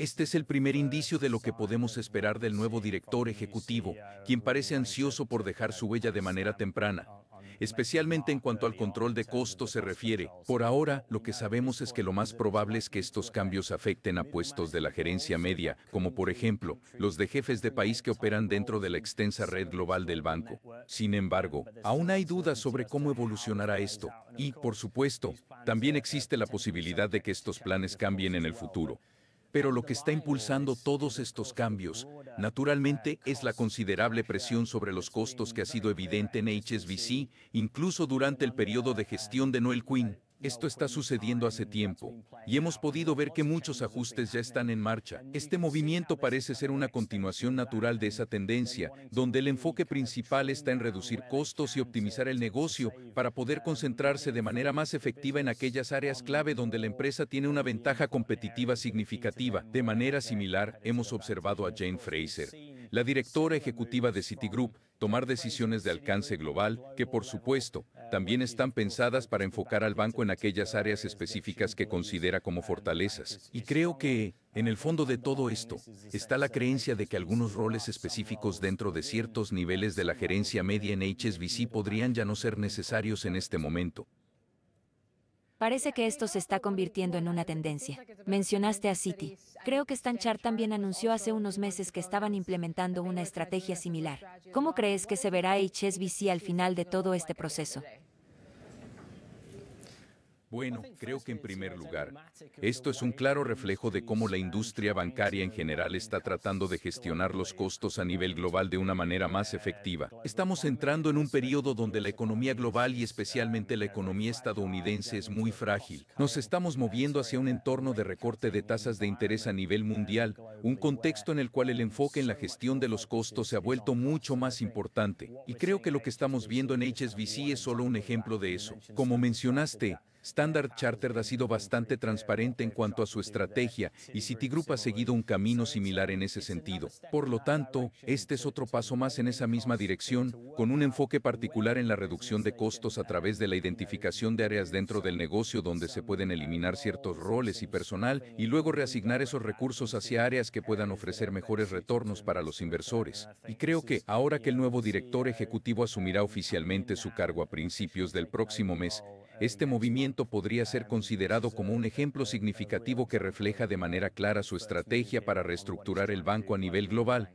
Este es el primer indicio de lo que podemos esperar del nuevo director ejecutivo, quien parece ansioso por dejar su huella de manera temprana, especialmente en cuanto al control de costos se refiere. Por ahora, lo que sabemos es que lo más probable es que estos cambios afecten a puestos de la gerencia media, como por ejemplo, los de jefes de país que operan dentro de la extensa red global del banco. Sin embargo, aún hay dudas sobre cómo evolucionará esto, y, por supuesto, también existe la posibilidad de que estos planes cambien en el futuro. Pero lo que está impulsando todos estos cambios, naturalmente, es la considerable presión sobre los costos que ha sido evidente en HSBC, incluso durante el periodo de gestión de Noel Quinn. Esto está sucediendo hace tiempo y hemos podido ver que muchos ajustes ya están en marcha. Este movimiento parece ser una continuación natural de esa tendencia, donde el enfoque principal está en reducir costos y optimizar el negocio para poder concentrarse de manera más efectiva en aquellas áreas clave donde la empresa tiene una ventaja competitiva significativa. De manera similar, hemos observado a Jane Fraser, la directora ejecutiva de Citigroup, tomar decisiones de alcance global que, por supuesto, también están pensadas para enfocar al banco en aquellas áreas específicas que considera como fortalezas. Y creo que, en el fondo de todo esto, está la creencia de que algunos roles específicos dentro de ciertos niveles de la gerencia media en HSBC podrían ya no ser necesarios en este momento, Parece que esto se está convirtiendo en una tendencia. Mencionaste a City. Creo que Stanchar también anunció hace unos meses que estaban implementando una estrategia similar. ¿Cómo crees que se verá HSBC al final de todo este proceso? Bueno, creo que en primer lugar, esto es un claro reflejo de cómo la industria bancaria en general está tratando de gestionar los costos a nivel global de una manera más efectiva. Estamos entrando en un periodo donde la economía global y especialmente la economía estadounidense es muy frágil. Nos estamos moviendo hacia un entorno de recorte de tasas de interés a nivel mundial, un contexto en el cual el enfoque en la gestión de los costos se ha vuelto mucho más importante. Y creo que lo que estamos viendo en HSBC es solo un ejemplo de eso. Como mencionaste, Standard Chartered ha sido bastante transparente en cuanto a su estrategia y Citigroup ha seguido un camino similar en ese sentido. Por lo tanto, este es otro paso más en esa misma dirección, con un enfoque particular en la reducción de costos a través de la identificación de áreas dentro del negocio donde se pueden eliminar ciertos roles y personal y luego reasignar esos recursos hacia áreas que puedan ofrecer mejores retornos para los inversores. Y creo que ahora que el nuevo director ejecutivo asumirá oficialmente su cargo a principios del próximo mes, este movimiento podría ser considerado como un ejemplo significativo que refleja de manera clara su estrategia para reestructurar el banco a nivel global,